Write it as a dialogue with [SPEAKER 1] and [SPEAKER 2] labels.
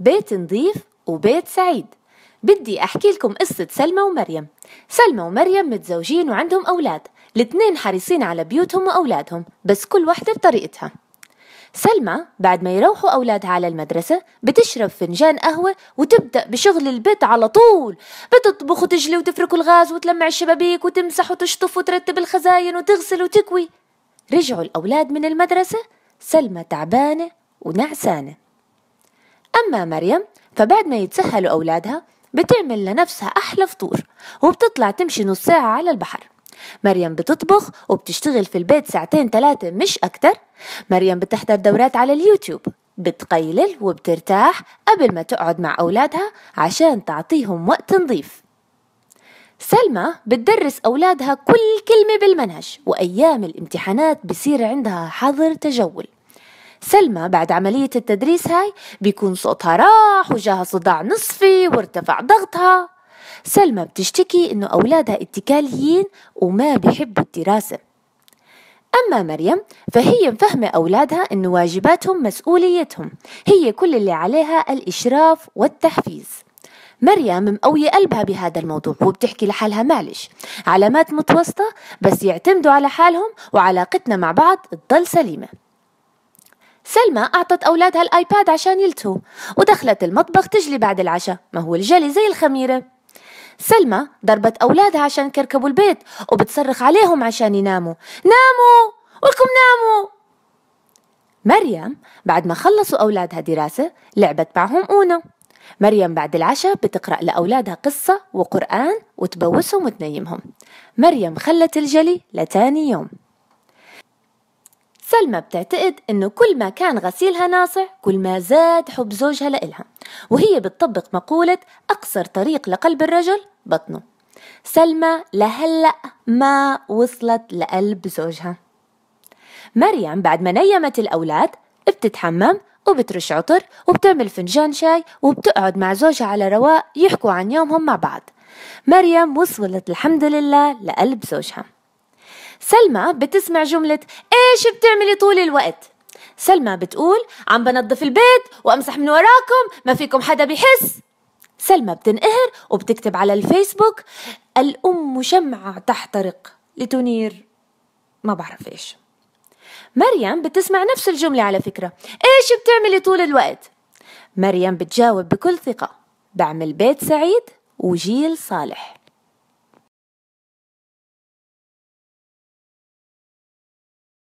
[SPEAKER 1] بيت نظيف وبيت سعيد بدي أحكي لكم قصة سلمى ومريم سلمى ومريم متزوجين وعندهم أولاد الاتنين حريصين على بيوتهم وأولادهم بس كل وحدة بطريقتها سلمى بعد ما يروحوا أولادها على المدرسة بتشرب فنجان قهوة وتبدأ بشغل البيت على طول بتطبخ وتجلي وتفرك الغاز وتلمع الشبابيك وتمسح وتشطف وترتب الخزاين وتغسل وتكوي رجعوا الأولاد من المدرسة سلمى تعبانة ونعسانة أما مريم فبعد ما يتسهلوا أولادها بتعمل لنفسها أحلى فطور وبتطلع تمشي نص ساعة على البحر مريم بتطبخ وبتشتغل في البيت ساعتين ثلاثة مش أكتر مريم بتحضر دورات على اليوتيوب بتقيلل وبترتاح قبل ما تقعد مع أولادها عشان تعطيهم وقت نظيف سلمى بتدرس أولادها كل كلمة بالمنهج وأيام الامتحانات بصير عندها حظر تجول سلمى بعد عملية التدريس هاي بيكون صوتها راح وجاها صداع نصفي وارتفع ضغطها سلمى بتشتكي إنه أولادها اتكاليين وما بيحبوا الدراسة أما مريم فهي مفهمة أولادها إنه واجباتهم مسؤوليتهم هي كل اللي عليها الإشراف والتحفيز مريم مقوية قلبها بهذا الموضوع وبتحكي لحالها معلش علامات متوسطة بس يعتمدوا على حالهم وعلاقتنا مع بعض تضل سليمة سلمى أعطت أولادها الآيباد عشان يلتهوا ودخلت المطبخ تجلي بعد العشاء ما هو الجلي زي الخميرة سلمى ضربت أولادها عشان كركبوا البيت وبتصرخ عليهم عشان يناموا ناموا ولكم ناموا مريم بعد ما خلصوا أولادها دراسة لعبت معهم أونو مريم بعد العشاء بتقرأ لأولادها قصة وقرآن وتبوسهم وتنيمهم مريم خلت الجلي لتاني يوم سلمى بتعتقد إنه كل ما كان غسيلها ناصع كل ما زاد حب زوجها لإلها وهي بتطبق مقولة أقصر طريق لقلب الرجل بطنه سلمى لهلأ ما وصلت لقلب زوجها مريم بعد ما نيمت الأولاد بتتحمم وبترش عطر وبتعمل فنجان شاي وبتقعد مع زوجها على رواق يحكوا عن يومهم مع بعض مريم وصلت الحمد لله لقلب زوجها سلمى بتسمع جملة ايش بتعملي طول الوقت سلمى بتقول عم بنظف البيت وامسح من وراكم ما فيكم حدا بيحس سلمى بتنقهر وبتكتب على الفيسبوك الأم شمعة تحترق لتنير ما بعرف إيش مريم بتسمع نفس الجملة على فكرة إيش بتعملي طول الوقت؟ مريم بتجاوب بكل ثقة بعمل بيت سعيد وجيل صالح